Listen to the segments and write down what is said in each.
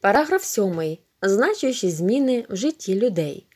Параграф 7. Значуючі зміни в житті людей.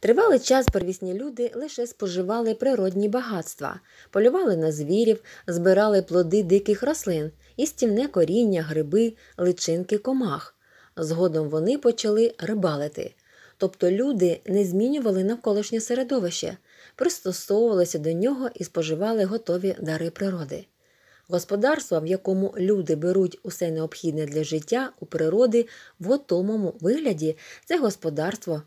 Тривалий час первісні люди лише споживали природні багатства, полювали на звірів, збирали плоди диких рослин, істівне коріння, гриби, личинки комах. Згодом вони почали рибалити. Тобто люди не змінювали навколишнє середовище, пристосовувалися до нього і споживали готові дари природи. Господарство, в якому люди беруть усе необхідне для життя у природи в готовому вигляді, це господарство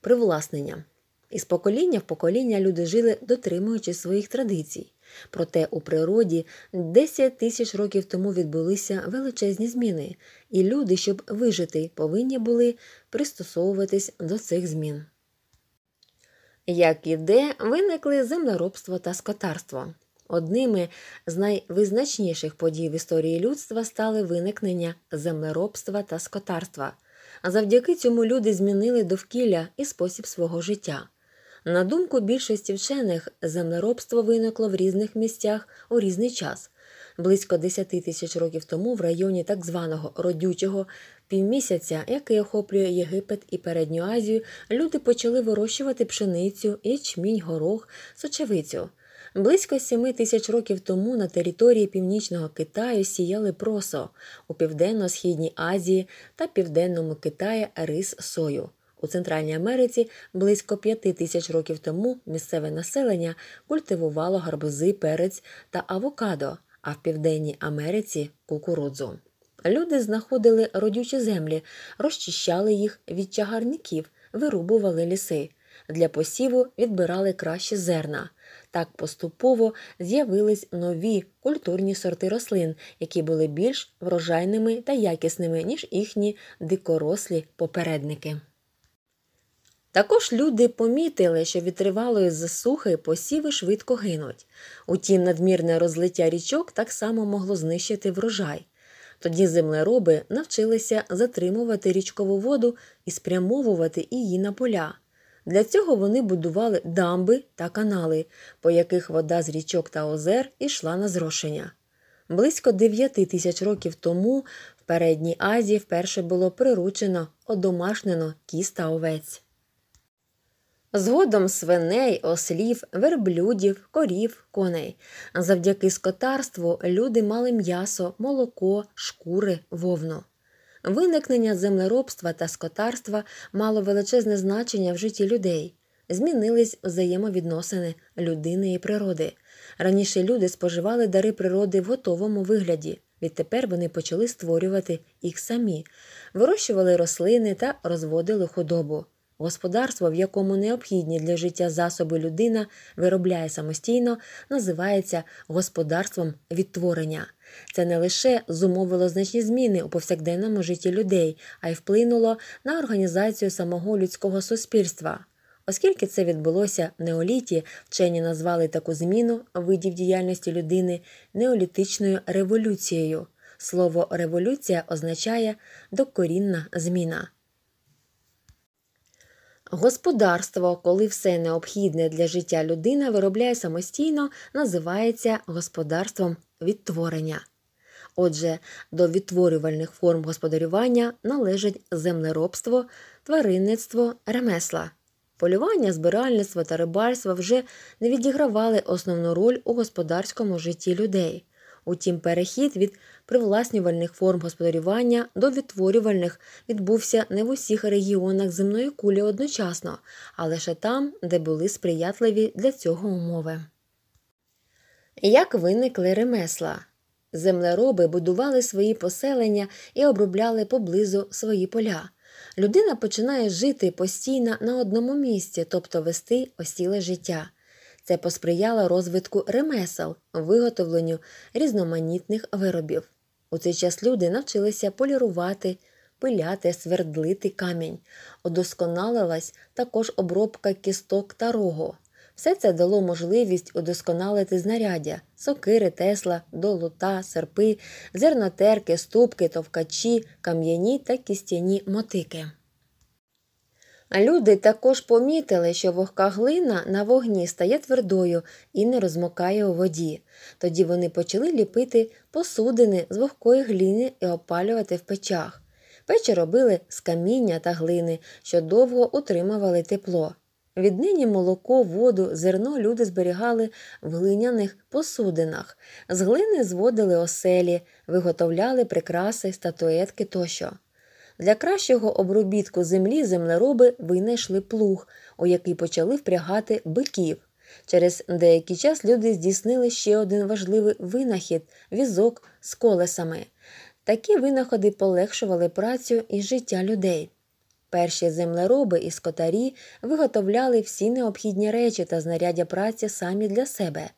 привласнення. Із покоління в покоління люди жили, дотримуючи своїх традицій. Проте у природі 10 тисяч років тому відбулися величезні зміни, і люди, щоб вижити, повинні були пристосовуватись до цих змін. Як іде, виникли землеробство та скотарство. Одними з найвизначніших подій в історії людства стали виникнення землеробства та скотарства. А завдяки цьому люди змінили довкілля і спосіб свого життя. На думку більшості вчених, землеробство виникло в різних місцях у різний час. Близько 10 тисяч років тому в районі так званого родючого півмісяця, який охоплює Єгипет і Передню Азію, люди почали вирощувати пшеницю, ячмінь, горох, сочевицю. Близько 7 тисяч років тому на території північного Китаю сіяли просо, у південно-східній Азії та південному Китаї рис сою. У Центральній Америці близько п'яти тисяч років тому місцеве населення культивувало гарбузи, перець та авокадо, а в Південній Америці кукурудзу. Люди знаходили родючі землі, розчищали їх від чагарників, вирубували ліси. Для посіву відбирали кращі зерна. Так поступово з'явились нові культурні сорти рослин, які були більш врожайними та якісними, ніж їхні дикорослі попередники. Також люди помітили, що від тривалої засухи посіви швидко гинуть. Утім, надмірне розлиття річок так само могло знищити врожай. Тоді землероби навчилися затримувати річкову воду і спрямовувати її на поля. Для цього вони будували дамби та канали, по яких вода з річок та озер ішла на зрошення. Близько 9 тисяч років тому в Передній Азії вперше було приручено, одомашнено кіз та овець. Згодом свиней, ослів, верблюдів, корів, коней. Завдяки скотарству люди мали м'ясо, молоко, шкури, вовну. Виникнення землеробства та скотарства мало величезне значення в житті людей. Змінились взаємовідносини людини і природи. Раніше люди споживали дари природи в готовому вигляді, відтепер вони почали створювати їх самі, вирощували рослини та розводили худобу. Господарство, в якому необхідні для життя засоби людина виробляє самостійно, називається господарством відтворення. Це не лише зумовило значні зміни у повсякденному житті людей, а й вплинуло на організацію самого людського суспільства. Оскільки це відбулося в неоліті, вчені назвали таку зміну видів діяльності людини неолітичною революцією. Слово революція означає докорінна зміна. Господарство, коли все необхідне для життя людина виробляє самостійно, називається господарством відтворення. Отже, до відтворювальних форм господарювання належать землеробство, тваринництво, ремесла. Полювання, збиральництво та рибальство вже не відігравали основну роль у господарському житті людей. Утім, перехід від привласнювальних форм господарювання до відтворювальних відбувся не в усіх регіонах земної кулі одночасно, а лише там, де були сприятливі для цього умови. Як виникли ремесла? Землероби будували свої поселення і обробляли поблизу свої поля. Людина починає жити постійно на одному місці, тобто вести осіле життя. Це посприяло розвитку ремесел, виготовленню різноманітних виробів. У цей час люди навчилися полірувати, пиляти, свердлити камінь, удосконалилась також обробка кісток та рогу. Все це дало можливість удосконалити знаряддя сокири, тесла, долута, серпи, зернотерки, ступки, товкачі, кам'яні та кістяні мотики. Люди також помітили, що вогка глина на вогні стає твердою і не розмокає у воді. Тоді вони почали ліпити посудини з вогкої гліни і опалювати в печах. Печі робили з каміння та глини, що довго утримували тепло. Віднині молоко, воду, зерно люди зберігали в глиняних посудинах, з глини зводили оселі, виготовляли прикраси, статуетки тощо. Для кращого обробітку землі землероби винайшли плуг, у який почали впрягати биків. Через деякий час люди здійснили ще один важливий винахід візок з колесами. Такі винаходи полегшували працю і життя людей. Перші землероби і скотарі виготовляли всі необхідні речі та знаряддя праці самі для себе.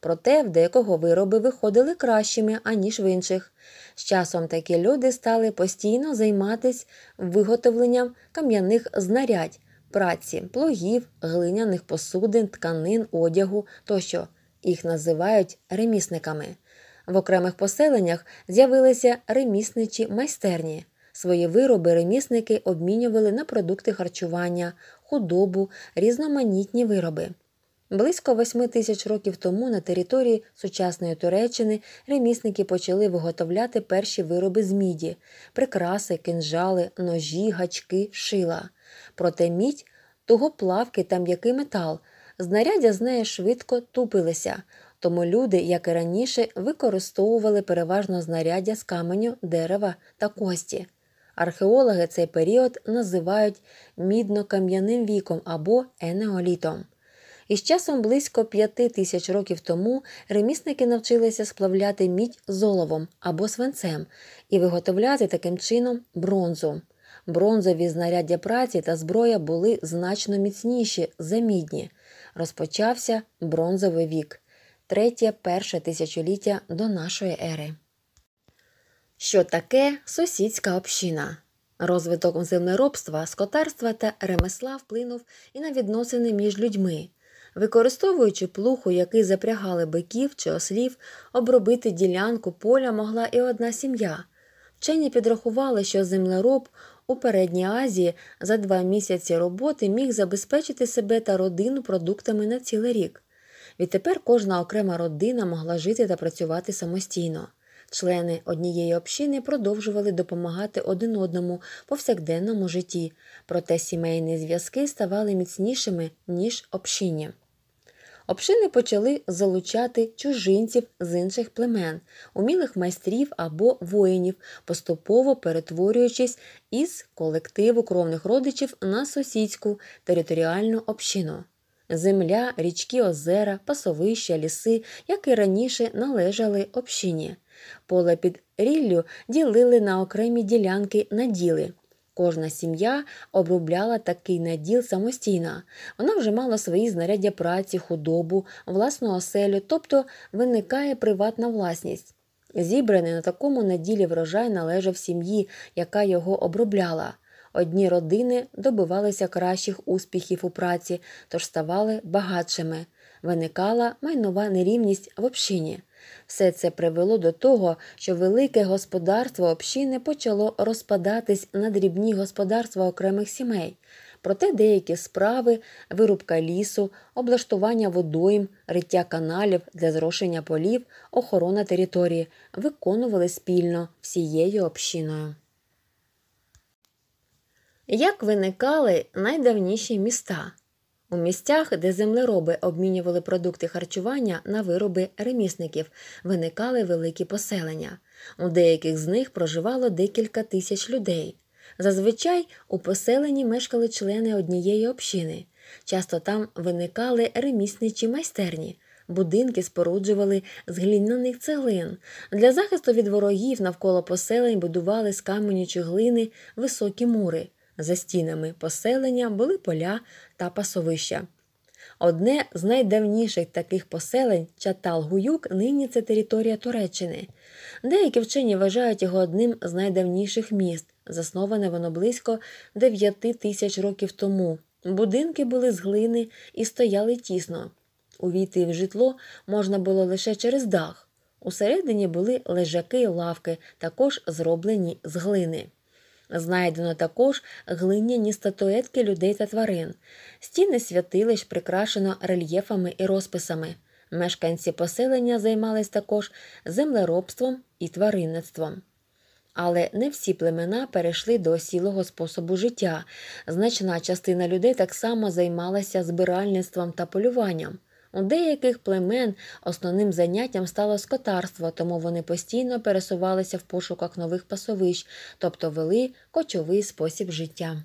Проте в декого вироби виходили кращими, аніж в інших. З часом такі люди стали постійно займатися виготовленням кам'яних знарядь, праці, плугів, глиняних посудин, тканин, одягу тощо. Їх називають ремісниками. В окремих поселеннях з'явилися ремісничі майстерні. Свої вироби ремісники обмінювали на продукти харчування, худобу, різноманітні вироби. Близько 8 тисяч років тому на території сучасної Туреччини ремісники почали виготовляти перші вироби з міді прикраси, кинжали, ножі, гачки, шила. Проте мідь тугоплавкий та м'який метал. Знаряддя з неї швидко тупилися, тому люди, як і раніше, використовували переважно знаряддя з каменю, дерева та кості. Археологи цей період називають мідно-кам'яним віком або енеолітом. І з часом близько п'яти тисяч років тому ремісники навчилися сплавляти мідь золовом або свинцем і виготовляти таким чином бронзу. Бронзові знаряддя праці та зброя були значно міцніші за мідні. Розпочався бронзовий вік, третє перше тисячоліття до нашої ери. Що таке сусідська община? Розвиток землеробства, скотарства та ремесла вплинув і на відносини між людьми. Використовуючи плуху, який запрягали биків чи ослів, обробити ділянку поля могла і одна сім'я. Вчені підрахували, що землероб у передній Азії за два місяці роботи міг забезпечити себе та родину продуктами на цілий рік. Відтепер кожна окрема родина могла жити та працювати самостійно. Члени однієї общини продовжували допомагати один одному повсякденному житті, проте сімейні зв'язки ставали міцнішими, ніж общині. Общини почали залучати чужинців з інших племен, умілих майстрів або воїнів, поступово перетворюючись із колективу кровних родичів на сусідську територіальну общину. Земля, річки, озера, пасовища, ліси, як і раніше, належали общині. Поле під ріллю ділили на окремі ділянки наділи. Кожна сім'я обробляла такий наділ самостійно. Вона вже мала свої знаряддя праці, худобу, власну оселю, тобто виникає приватна власність. Зібраний на такому наділі врожай належав сім'ї, яка його обробляла одні родини добивалися кращих успіхів у праці, тож ставали багатшими. Виникала майнова нерівність в общині. Все це привело до того, що велике господарство общини почало розпадатись на дрібні господарства окремих сімей. Проте деякі справи, вирубка лісу, облаштування водойм, риття каналів для зрошення полів, охорона території виконували спільно всією общиною. Як виникали найдавніші міста? У місцях, де землероби обмінювали продукти харчування на вироби ремісників, виникали великі поселення. У деяких з них проживало декілька тисяч людей. Зазвичай у поселенні мешкали члени однієї общини. Часто там виникали ремісничі майстерні. Будинки споруджували з глиняних цеглин. Для захисту від ворогів навколо поселень будували з каменю чи глини високі мури. За стінами поселення були поля та пасовища. Одне з найдавніших таких поселень Чатал Гуюк нині це територія Туреччини. Деякі вчені вважають його одним з найдавніших міст. Засноване воно близько 9 тисяч років тому. Будинки були з глини і стояли тісно. Увійти в житло можна було лише через дах. Усередині були лежаки і лавки, також зроблені з глини. Знайдено також глиняні статуетки людей та тварин. Стіни святилищ прикрашено рельєфами і розписами. Мешканці поселення займались також землеробством і тваринництвом. Але не всі племена перейшли до сілого способу життя. Значна частина людей так само займалася збиральництвом та полюванням. У деяких племен основним заняттям стало скотарство, тому вони постійно пересувалися в пошуках нових пасовищ, тобто вели кочовий спосіб життя.